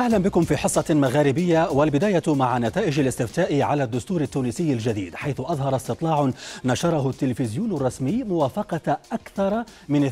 أهلا بكم في حصة مغاربية والبداية مع نتائج الاستفتاء على الدستور التونسي الجديد حيث أظهر استطلاع نشره التلفزيون الرسمي موافقة أكثر من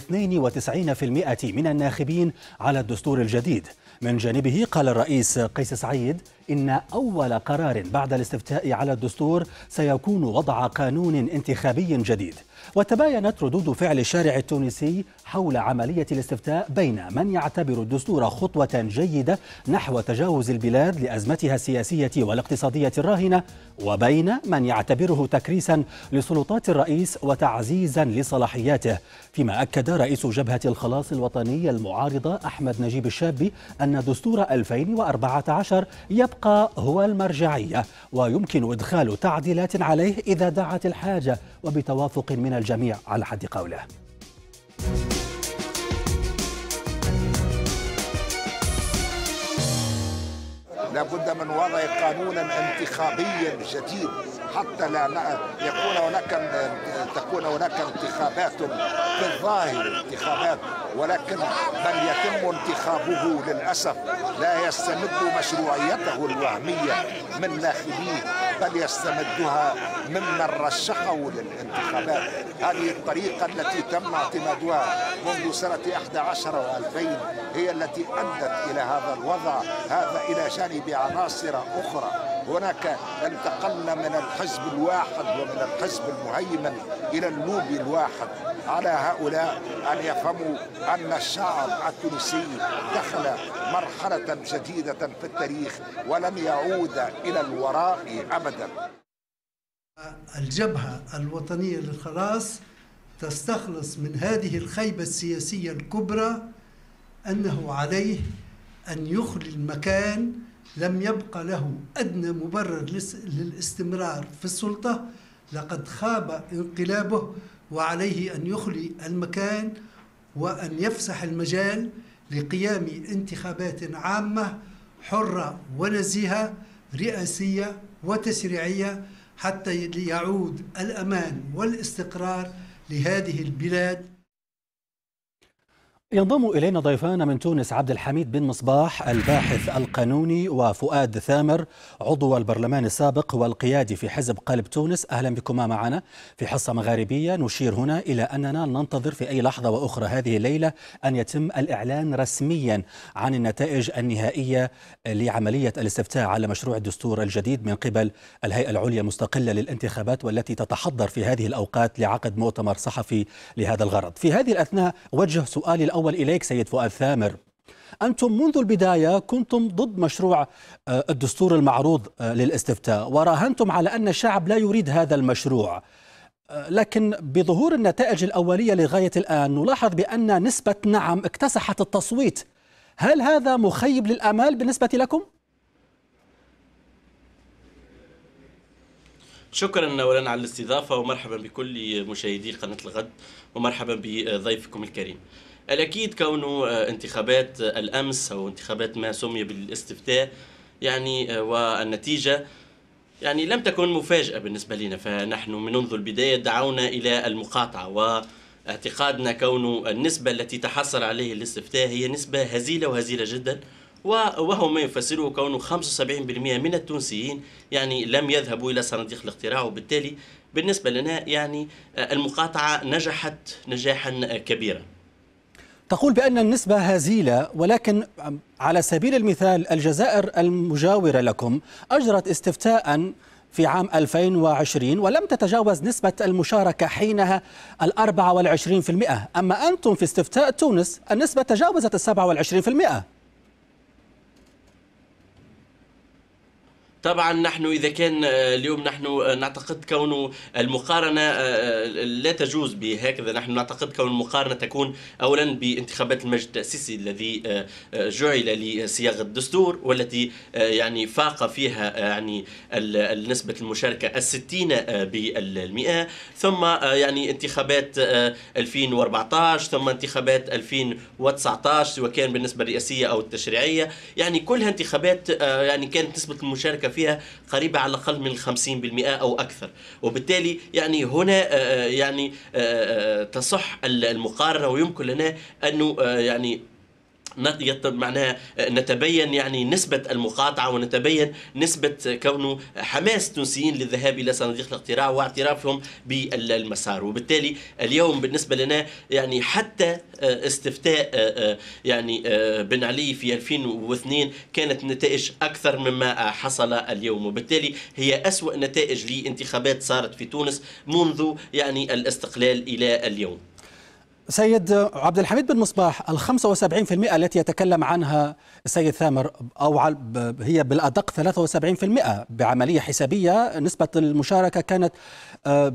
92% من الناخبين على الدستور الجديد من جانبه قال الرئيس قيس سعيد إن أول قرار بعد الاستفتاء على الدستور سيكون وضع قانون انتخابي جديد وتباينت ردود فعل الشارع التونسي حول عملية الاستفتاء بين من يعتبر الدستور خطوة جيدة نحو تجاوز البلاد لأزمتها السياسية والاقتصادية الراهنة وبين من يعتبره تكريسا لسلطات الرئيس وتعزيزا لصلاحياته فيما أكد رئيس جبهة الخلاص الوطني المعارضة أحمد نجيب الشابي أن دستور 2014 يبقى هو المرجعية ويمكن إدخال تعديلات عليه إذا دعت الحاجة وبتوافق من الجميع على حد قوله لابد من وضع قانونا انتخابيا شديد حتى لا يكون هناك تكون هناك انتخابات في الظاهر انتخابات ولكن من يتم انتخابه للاسف لا يستمد مشروعيته الوهميه من ناخبيه بل يستمدها ممن رشحه للانتخابات هذه الطريقه التي تم اعتمادها منذ سنه 11 و2000 هي التي ادت الى هذا الوضع هذا الى جانب عناصر اخرى هناك انتقلنا من الحزب الواحد ومن الحزب المهيمن إلى اللوبي الواحد على هؤلاء أن يفهموا أن الشعب التونسي دخل مرحلة جديدة في التاريخ ولن يعود إلى الوراء أبدا الجبهة الوطنية للخلاص تستخلص من هذه الخيبة السياسية الكبرى أنه عليه أن يخلي المكان لم يبقى له أدنى مبرر للاستمرار في السلطة لقد خاب انقلابه وعليه أن يخلي المكان وأن يفسح المجال لقيام انتخابات عامة حرة ونزيهة رئاسية وتشريعية حتى يعود الأمان والاستقرار لهذه البلاد ينضم إلينا ضيفان من تونس عبد الحميد بن مصباح الباحث القانوني وفؤاد ثامر عضو البرلمان السابق والقيادي في حزب قلب تونس أهلا بكما معنا في حصة مغاربية نشير هنا إلى أننا ننتظر في أي لحظة وأخرى هذه الليلة أن يتم الإعلان رسميا عن النتائج النهائية لعملية الاستفتاء على مشروع الدستور الجديد من قبل الهيئة العليا المستقلة للانتخابات والتي تتحضر في هذه الأوقات لعقد مؤتمر صحفي لهذا الغرض في هذه الأثناء وجه سؤالي الأول إليك سيد فؤاد ثامر أنتم منذ البداية كنتم ضد مشروع آه، الدستور المعروض آه، للاستفتاء وراهنتم على أن الشعب لا يريد هذا المشروع آه، لكن بظهور النتائج الأولية لغاية الآن نلاحظ بأن نسبة نعم اكتسحت التصويت هل هذا مخيب للأمال بالنسبة لكم؟ شكرا اولا على الاستضافه ومرحبا بكل مشاهدي قناه الغد ومرحبا بضيفكم الكريم. الأكيد كونه آه، انتخابات آه، الأمس أو انتخابات ما سمي بالاستفتاء يعني آه، والنتيجة يعني لم تكن مفاجأة بالنسبة لنا فنحن منذ البداية دعونا إلى المقاطعة واعتقادنا كونه كون النسبة التي تحصل عليه الاستفتاء هي نسبة هزيلة وهزيلة جدا وهو ما يفسره كون 75% من التونسيين يعني لم يذهبوا إلى صناديق الاقتراع وبالتالي بالنسبة لنا يعني المقاطعة نجحت نجاحا كبيرا تقول بأن النسبة هزيلة ولكن على سبيل المثال الجزائر المجاورة لكم أجرت استفتاء في عام 2020 ولم تتجاوز نسبة المشاركة حينها ال 24% أما أنتم في استفتاء تونس النسبة تجاوزت السبعة 27% طبعا نحن اذا كان آه، اليوم نحن آه، نعتقد كون المقارنه آه، لا تجوز بهكذا نحن نعتقد كون المقارنه تكون اولا بانتخابات المجلس التاسيسي الذي جعل لصياغه الدستور والتي يعني فاق فيها يعني نسبه المشاركه الستين بالمئة ثم يعني انتخابات 2014 ثم انتخابات 2019 سواء كان بالنسبه الرئاسيه او التشريعيه يعني كلها انتخابات يعني كانت نسبه المشاركه المشاركة فيها قريبة على الأقل من 50% أو أكثر وبالتالي يعني هنا آه، آه، يعني آه، تصح المقارنة ويمكن لنا أنه يعني معناها آه، نتبين يعني نسبة المقاطعة ونتبين نسبة آه، كونه حماس تونسيين للذهاب إلى صناديق الاقتراع واعترافهم بالمسار وبالتالي اليوم بالنسبة لنا يعني حتى آه، استفتاء يعني بن علي في 2002 كانت النتائج أكثر مما حصل اليوم وبالتالي هي أسوأ نتائج لانتخابات صارت في تونس منذ يعني الاستقلال إلى اليوم سيد عبد الحميد بن مصباح ال 75% التي يتكلم عنها السيد ثامر او هي بالادق 73% بعمليه حسابيه نسبه المشاركه كانت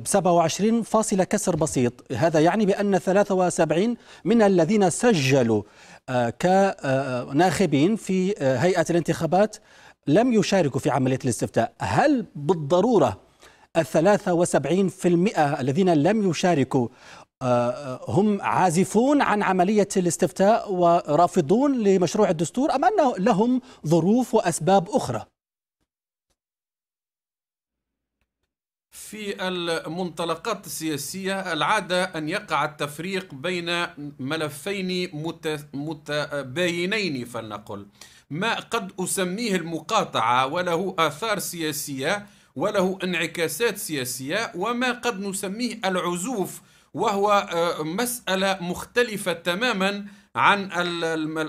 27 آه، فاصلة كسر بسيط هذا يعني بان 73 من الذين سجلوا آه، كناخبين آه، في هيئه الانتخابات لم يشاركوا في عمليه الاستفتاء هل بالضروره ال 73% الذين لم يشاركوا آه، آه، هم عازفون عن عملية الاستفتاء ورافضون لمشروع الدستور أم أن لهم ظروف وأسباب أخرى؟ في المنطلقات السياسية العادة أن يقع التفريق بين ملفين متباينين فلنقل ما قد أسميه المقاطعة وله آثار سياسية وله انعكاسات سياسية وما قد نسميه العزوف وهو آه، مسألة مختلفة تماما عن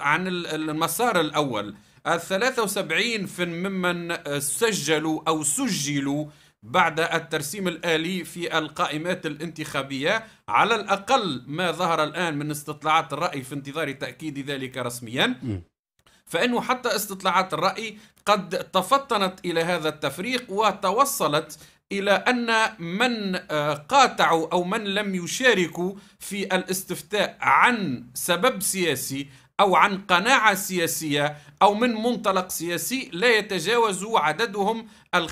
عن المسار الأول الثلاثة وسبعين ممن آه، سجلوا أو سجلوا بعد الترسيم الآلي في القائمات الانتخابية على الأقل ما ظهر الآن من استطلاعات الرأي في انتظار تأكيد ذلك رسميا فإنه حتى استطلاعات الرأي قد تفطنت إلى هذا التفريق وتوصلت الى ان من آه، قاطعوا او من لم يشاركوا في الاستفتاء عن سبب سياسي او عن قناعه سياسيه او من منطلق سياسي لا يتجاوز عددهم ال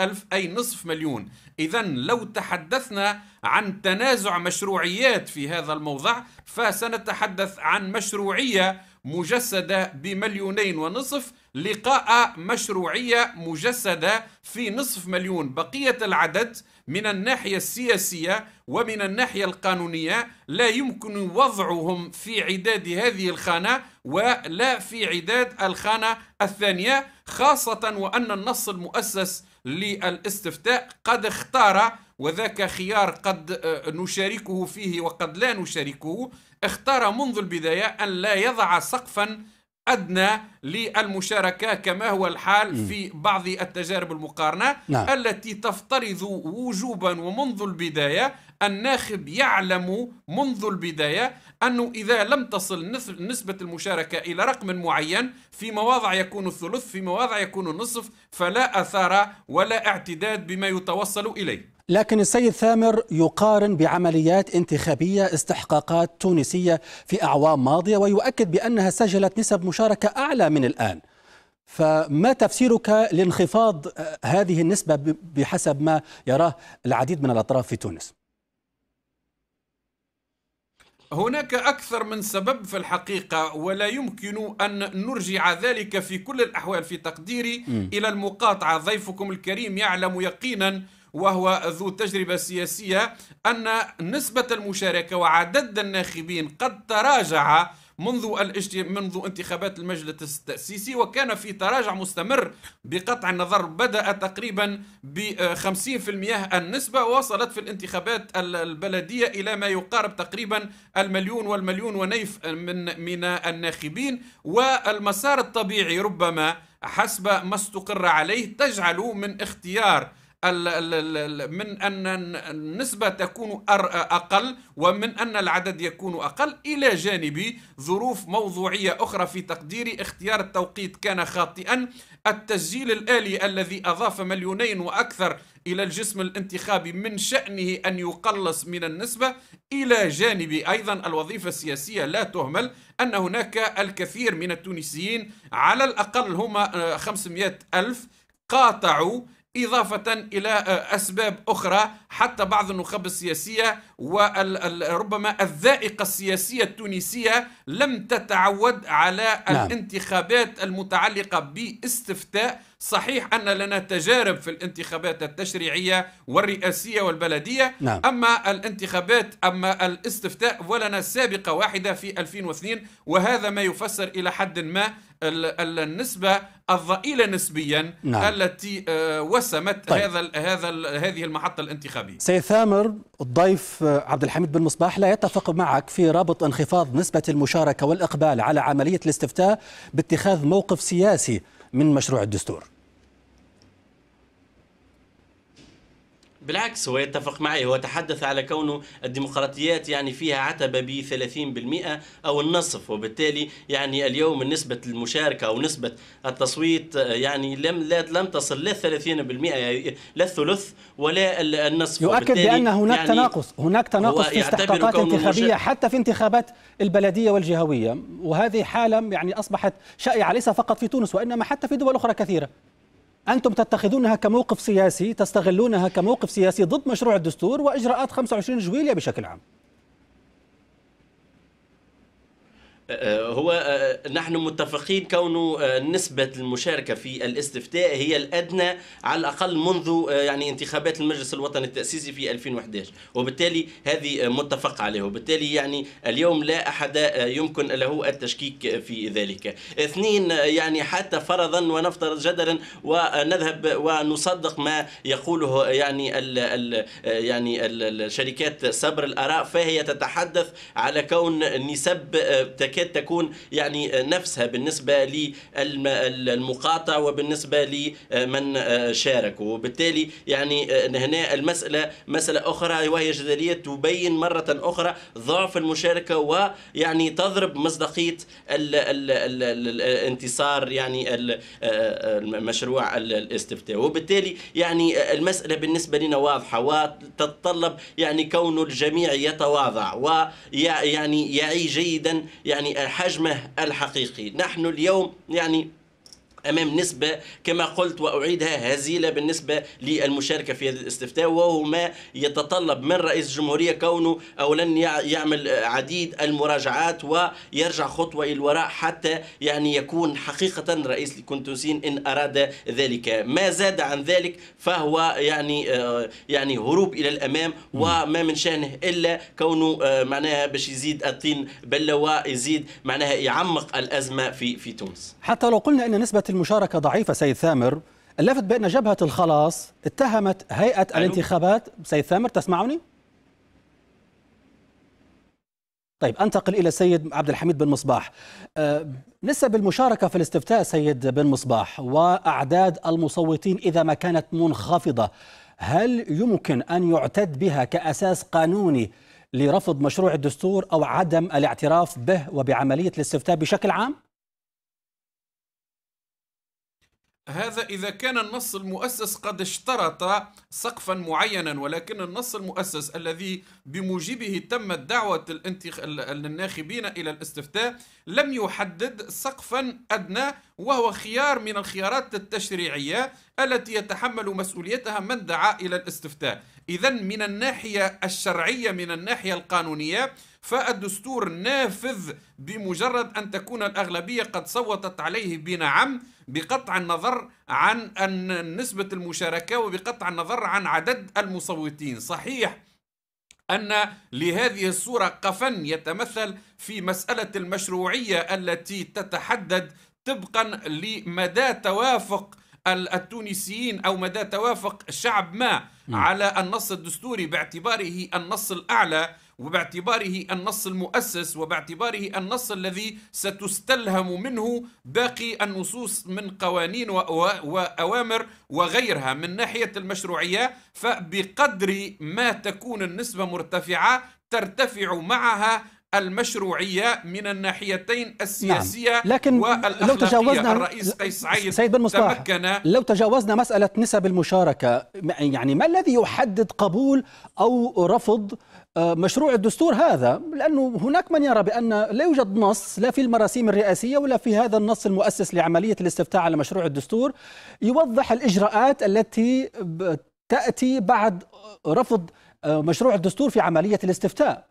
ألف اي نصف مليون اذا لو تحدثنا عن تنازع مشروعيات في هذا الموضع فسنتحدث عن مشروعيه مجسدة بمليونين ونصف لقاء مشروعية مجسدة في نصف مليون بقية العدد من الناحية السياسية ومن الناحية القانونية لا يمكن وضعهم في عداد هذه الخانة ولا في عداد الخانة الثانية خاصة وأن النص المؤسس للاستفتاء قد اختار وذاك خيار قد آه، نشاركه فيه وقد لا نشاركه اختار منذ البداية أن لا يضع سقفا أدنى للمشاركة كما هو الحال في بعض التجارب المقارنة نعم. التي تفترض وجوبا ومنذ البداية الناخب يعلم منذ البداية أنه إذا لم تصل نسبة المشاركة إلى رقم معين في مواضع يكون الثلث في مواضع يكون النصف فلا أثار ولا اعتداد بما يتوصل إليه لكن السيد ثامر يقارن بعمليات انتخابية استحقاقات تونسية في أعوام ماضية ويؤكد بأنها سجلت نسب مشاركة أعلى من الآن فما تفسيرك لانخفاض آه، هذه النسبة بحسب ما يراه العديد من الأطراف في تونس هناك أكثر من سبب في الحقيقة ولا يمكن أن نرجع ذلك في كل الأحوال في تقديري م. إلى المقاطعة ضيفكم الكريم يعلم يقينا وهو ذو تجربة سياسية أن نسبة المشاركة وعدد الناخبين قد تراجع منذ منذ انتخابات المجلس التأسيسي وكان في تراجع مستمر بقطع النظر بدأ تقريبا ب 50% النسبة وصلت في الانتخابات البلدية إلى ما يقارب تقريبا المليون والمليون ونيف من من الناخبين والمسار الطبيعي ربما حسب ما استقر عليه تجعل من اختيار من أن النسبة تكون أقل ومن أن العدد يكون أقل إلى جانب ظروف موضوعية أخرى في تقديري اختيار التوقيت كان خاطئا التسجيل الآلي الذي أضاف مليونين وأكثر إلى الجسم الانتخابي من شأنه أن يقلص من النسبة إلى جانب أيضا الوظيفة السياسية لا تهمل أن هناك الكثير من التونسيين على الأقل هما 500 آه، ألف قاطعوا إضافة إلى آه، أسباب أخرى حتى بعض النخب السياسية وربما الذائقة السياسية التونسية لم تتعود على نعم. الانتخابات المتعلقة باستفتاء صحيح أن لنا تجارب في الانتخابات التشريعية والرئاسية والبلدية نعم. أما الانتخابات أما الاستفتاء ولنا سابقة واحدة في 2002 وهذا ما يفسر إلى حد ما النسبة الضئيلة نسبيا نعم. التي آه، وسمت طيب. هذا هذا هذه المحطة الانتخابية سيد ثامر الضيف آه، عبد الحميد بن مصباح لا يتفق معك في رابط انخفاض نسبة المشاركة والإقبال على عملية الاستفتاء باتخاذ موقف سياسي من مشروع الدستور بالعكس هو يتفق معي هو تحدث على كونه الديمقراطيات يعني فيها عتبة ب 30% أو النصف وبالتالي يعني اليوم نسبة المشاركة أو نسبة التصويت يعني لم لم تصل لا 30% يعني لا الثلث ولا النصف يؤكد بأن هناك يعني تناقص هناك تناقص في استحقاقات انتخابية حتى في انتخابات البلدية والجهوية وهذه حالة يعني أصبحت شائعة ليس فقط في تونس وإنما حتى في دول أخرى كثيرة أنتم تتخذونها كموقف سياسي تستغلونها كموقف سياسي ضد مشروع الدستور وإجراءات 25 جويلية بشكل عام آه، هو آه، نحن متفقين كون آه، نسبة المشاركة في الاستفتاء هي الأدنى على الأقل منذ يعني انتخابات المجلس الوطني التأسيسي في 2011 وبالتالي هذه متفق عليه وبالتالي يعني اليوم لا أحد يمكن له التشكيك في ذلك اثنين يعني حتى فرضا ونفترض جدلا ونذهب ونصدق ما يقوله يعني الـ الـ يعني الـ الشركات صبر الآراء فهي تتحدث على كون نسب تك تكاد تكون يعني نفسها بالنسبة للمقاطع وبالنسبة لمن آه، شارك وبالتالي يعني آه، هنا المسألة مسألة أخرى وهي جدلية تبين مرة أخرى ضعف المشاركة ويعني تضرب مصداقية الانتصار يعني آه، مشروع الاستفتاء وبالتالي يعني المسألة بالنسبة لنا واضحة وتتطلب يعني كون الجميع يتواضع ويعني يعي جيدا يعني يعني حجمه الحقيقي نحن اليوم يعني امام نسبه كما قلت واعيدها هزيله بالنسبه للمشاركه في هذا الاستفتاء وهو ما يتطلب من رئيس الجمهوريه كونه اولا يعمل عديد المراجعات ويرجع خطوه الى الوراء حتى يعني يكون حقيقه رئيس لكونتوسين ان اراد ذلك ما زاد عن ذلك فهو يعني آه، يعني هروب الى الامام وما من شانه الا كونه آه، معناها باش يزيد الطين بله ويزيد معناها يعمق الازمه في في تونس حتى لو قلنا ان نسبه كانت المشاركة ضعيفة سيد ثامر اللافت بأن جبهة الخلاص اتهمت هيئة الانتخابات سيد ثامر تسمعني؟ طيب انتقل الى السيد عبد الحميد بن مصباح أه، نسب المشاركه في الاستفتاء سيد بن مصباح واعداد المصوتين اذا ما كانت منخفضه هل يمكن ان يعتد بها كاساس قانوني لرفض مشروع الدستور او عدم الاعتراف به وبعمليه الاستفتاء بشكل عام؟ هذا إذا كان النص المؤسس قد اشترط سقفا معينا ولكن النص المؤسس الذي بموجبه تمت دعوة الناخبين إلى الاستفتاء لم يحدد سقفا أدنى وهو خيار من الخيارات التشريعية التي يتحمل مسؤوليتها من دعا إلى الاستفتاء إذا من الناحية الشرعية من الناحية القانونية فالدستور نافذ بمجرد أن تكون الأغلبية قد صوتت عليه بنعم بقطع النظر عن نسبة المشاركة وبقطع النظر عن عدد المصوتين صحيح أن لهذه الصورة قفا يتمثل في مسألة المشروعية التي تتحدد طبقا لمدى توافق التونسيين او مدى توافق شعب ما على النص الدستوري باعتباره النص الاعلى وباعتباره النص المؤسس وباعتباره النص الذي ستستلهم منه باقي النصوص من قوانين وأوامر وغيرها من ناحية المشروعية فبقدر ما تكون النسبة مرتفعة ترتفع معها المشروعية من الناحيتين السياسية نعم. لكن لو تجاوزنا الرئيس قيس سعيد سيد بن تمكن لو تجاوزنا مسألة نسب المشاركة يعني ما الذي يحدد قبول أو رفض آه، مشروع الدستور هذا لأنه هناك من يرى بأن لا يوجد نص لا في المراسيم الرئاسية ولا في هذا النص المؤسس لعملية الاستفتاء على مشروع الدستور يوضح الإجراءات التي تأتي بعد رفض آه، مشروع الدستور في عملية الاستفتاء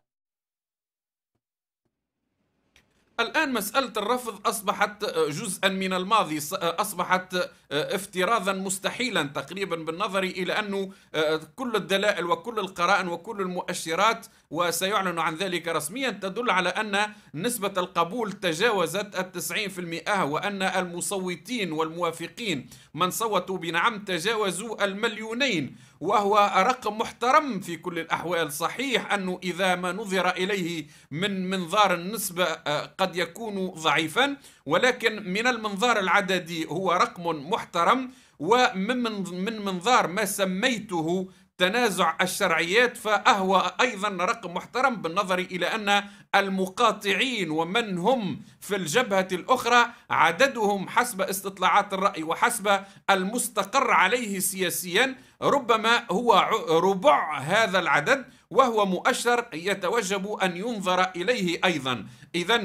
الآن مسألة الرفض أصبحت جزءا من الماضي أصبحت افتراضا مستحيلا تقريبا بالنظر إلى أنه آه، كل الدلائل وكل القرائن وكل المؤشرات وسيعلن عن ذلك رسميا تدل على أن نسبة القبول تجاوزت التسعين في المئة وأن المصوتين والموافقين من صوتوا بنعم تجاوزوا المليونين وهو رقم محترم في كل الأحوال صحيح أنه إذا ما نظر إليه من منظار النسبة آه، قد يكون ضعيفا ولكن من المنظار العددي هو رقم محترم ومن من منظار ما سميته تنازع الشرعيات فأهوى أيضا رقم محترم بالنظر إلى أن المقاطعين ومن هم في الجبهة الأخرى عددهم حسب استطلاعات الرأي وحسب المستقر عليه سياسيا ربما هو ربع هذا العدد وهو مؤشر يتوجب أن ينظر إليه أيضا إذا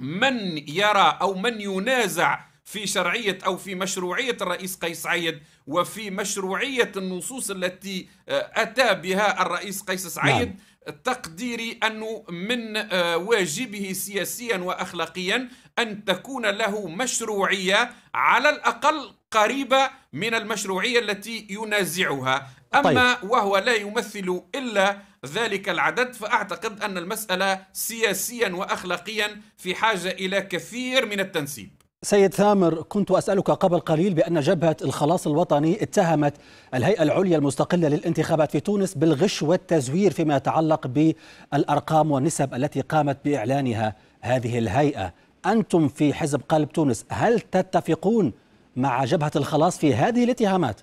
من يرى أو من ينازع في شرعية أو في مشروعية الرئيس قيس سعيد وفي مشروعية النصوص التي آه، أتى بها الرئيس قيس نعم. سعيد نعم. تقديري أنه من آه، واجبه سياسيا وأخلاقيا أن تكون له مشروعية على الأقل قريبة من المشروعية التي ينازعها أما طيب. وهو لا يمثل إلا ذلك العدد فأعتقد أن المسألة سياسيا وأخلاقيا في حاجة إلى كثير من التنسيب سيد ثامر كنت أسألك قبل قليل بأن جبهة الخلاص الوطني اتهمت الهيئة العليا المستقلة للانتخابات في تونس بالغش والتزوير فيما يتعلق بالأرقام والنسب التي قامت بإعلانها هذه الهيئة أنتم في حزب قلب تونس هل تتفقون مع جبهة الخلاص في هذه الاتهامات؟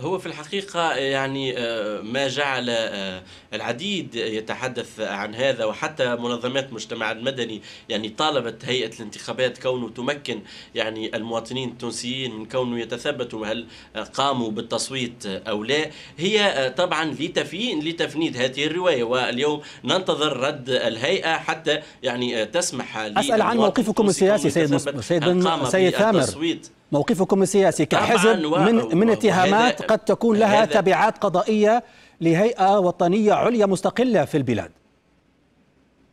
هو في الحقيقة يعني آه، ما جعل آه، العديد يتحدث عن هذا وحتى منظمات المجتمع المدني يعني طالبت هيئة الانتخابات كونه تمكن يعني المواطنين التونسيين من كونه يتثبتوا هل قاموا بالتصويت أو لا هي آه، طبعا لتفين لتفنيد هذه الرواية واليوم ننتظر رد الهيئة حتى يعني تسمح أسأل عن موقفكم السياسي سيد, سيد, سيد ثامر موقفكم السياسي كحزب من من اتهامات قد تكون لها تبعات قضائيه لهيئه وطنيه عليا مستقله في البلاد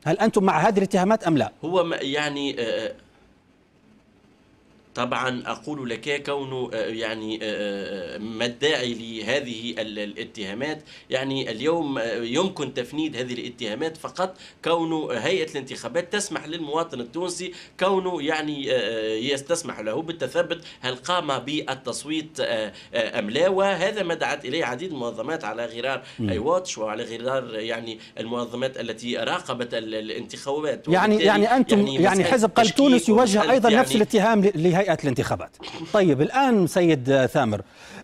هل انتم مع هذه الاتهامات ام لا هو يعني آه، آه، طبعا أقول لك كون آه، يعني آه، آه، ما الداعي لهذه الاتهامات يعني اليوم يمكن تفنيد هذه الاتهامات فقط كون هيئة الانتخابات تسمح للمواطن التونسي كونه يعني يستسمح له بالتثبت هل قام بالتصويت أم لا وهذا ما دعت إليه عديد المنظمات على غرار أي واتش وعلى غرار يعني المنظمات التي راقبت الانتخابات يعني يعني أنتم يعني, يعني حزب قلب تونس يوجه أيضا يعني نفس الاتهام لهيئة هيئه الانتخابات. طيب الان سيد ثامر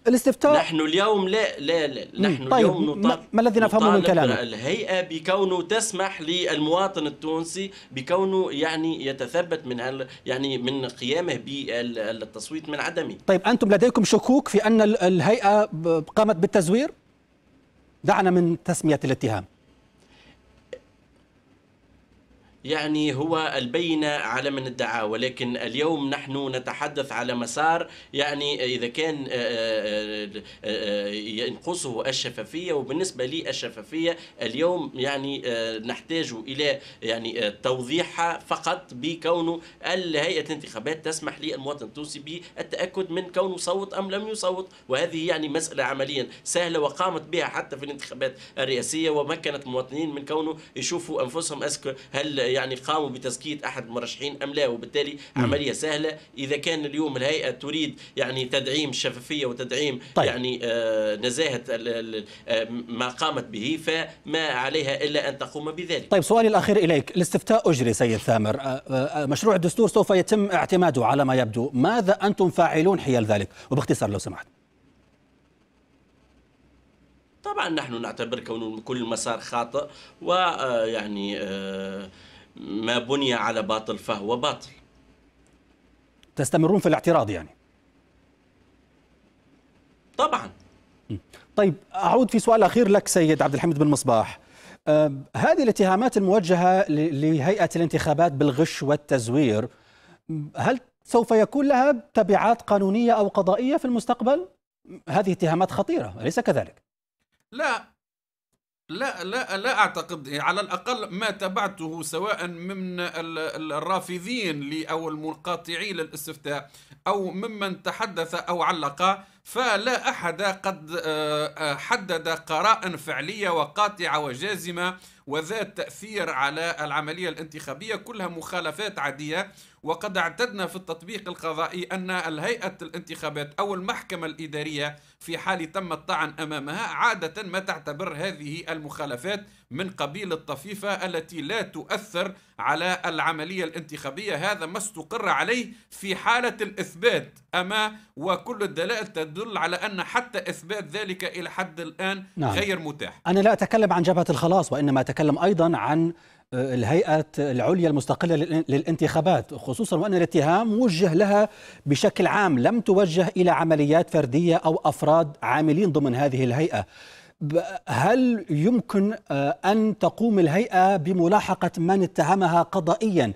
الاستفتاء نحن اليوم لا لا, لا نحن طيب اليوم نطالب ما الذي نفهمه من كلامك؟ الهيئه بكونه تسمح للمواطن التونسي بكونه يعني يتثبت من هال يعني من قيامه بالتصويت من عدمه. طيب انتم لديكم شكوك في ان الهيئه قامت بالتزوير؟ دعنا من تسميه الاتهام. يعني هو البينة على من ادعاه ولكن اليوم نحن نتحدث على مسار يعني إذا كان آه، آه، آه، ينقصه الشفافية وبالنسبة لي الشفافية اليوم يعني نحتاج إلى يعني توضيحها فقط بكونه الهيئة الانتخابات تسمح للمواطن التونسي بالتأكد من كونه صوت أم لم يصوت وهذه يعني مسألة عمليا سهلة وقامت بها حتى في الانتخابات الرئاسية ومكنت المواطنين من كونه يشوفوا أنفسهم أسكو هل يعني قاموا بتزكية أحد المرشحين أم لا وبالتالي عملية سهلة إذا كان اليوم الهيئة تريد يعني تدعيم الشفافية وتدعيم طيب. يعني آه نزاهة آه، ما قامت به فما عليها إلا أن تقوم بذلك طيب سؤالي الأخير إليك الاستفتاء أجري سيد ثامر آه، آه، مشروع الدستور سوف يتم اعتماده على ما يبدو ماذا أنتم فاعلون حيال ذلك وباختصار لو سمحت طبعا نحن نعتبر كون كل مسار خاطئ ويعني آه يعني، ما بني على باطل فهو باطل تستمرون في الاعتراض يعني طبعا طيب أعود في سؤال أخير لك سيد عبد الحميد بن مصباح أه، هذه الاتهامات الموجهة لهيئة الانتخابات بالغش والتزوير هل سوف يكون لها تبعات قانونية أو قضائية في المستقبل؟ هذه اتهامات خطيرة أليس كذلك؟ لا لا لا لا اعتقد يعني على الاقل ما تبعته سواء من الرافضين او المنقطعين للاستفتاء او ممن تحدث او علق فلا أحد قد آه، آه، حدد قراء فعلية وقاطعة وجازمة وذات تأثير على العملية الانتخابية كلها مخالفات عادية وقد اعتدنا في التطبيق القضائي أن الهيئة الانتخابات أو المحكمة الإدارية في حال تم الطعن أمامها عادة ما تعتبر هذه المخالفات من قبيل الطفيفة التي لا تؤثر على العملية الانتخابية هذا ما استقر عليه في حالة الإثبات أما وكل الدلائل تدل على أن حتى إثبات ذلك إلى حد الآن نعم. غير متاح أنا لا أتكلم عن جبهة الخلاص وإنما أتكلم أيضا عن آه، الهيئة العليا المستقلة للانتخابات خصوصا وأن الاتهام وجه لها بشكل عام لم توجه إلى عمليات فردية أو أفراد عاملين ضمن هذه الهيئة هل يمكن آه، أن تقوم الهيئة بملاحقة من اتهمها قضائيا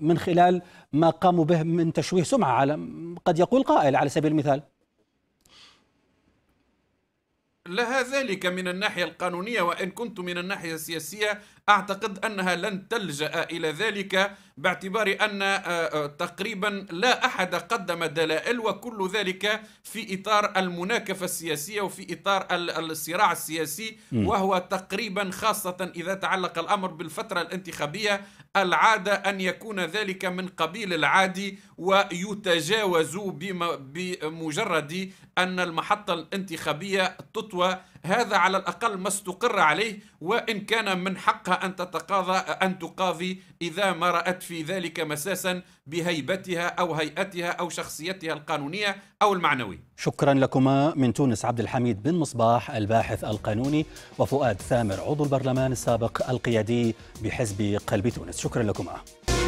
من خلال ما قاموا به من تشويه سمعة على قد يقول قائل على سبيل المثال لها ذلك من الناحية القانونية وإن كنت من الناحية السياسية أعتقد أنها لن تلجأ إلى ذلك باعتبار أن آه، آه، تقريبا لا أحد قدم دلائل وكل ذلك في إطار المناكفة السياسية وفي إطار الصراع السياسي وهو تقريبا خاصة إذا تعلق الأمر بالفترة الانتخابية العادة أن يكون ذلك من قبيل العادي ويتجاوز بمجرد أن المحطة الانتخابية تطوى هذا على الأقل ما استقر عليه وإن كان من حقها أن تتقاضى أن تقاضي إذا ما رأت في ذلك مساسا بهيبتها أو هيئتها أو شخصيتها القانونية أو المعنوية شكرا لكما من تونس عبد الحميد بن مصباح الباحث القانوني وفؤاد ثامر عضو البرلمان السابق القيادي بحزب قلب تونس شكرا لكما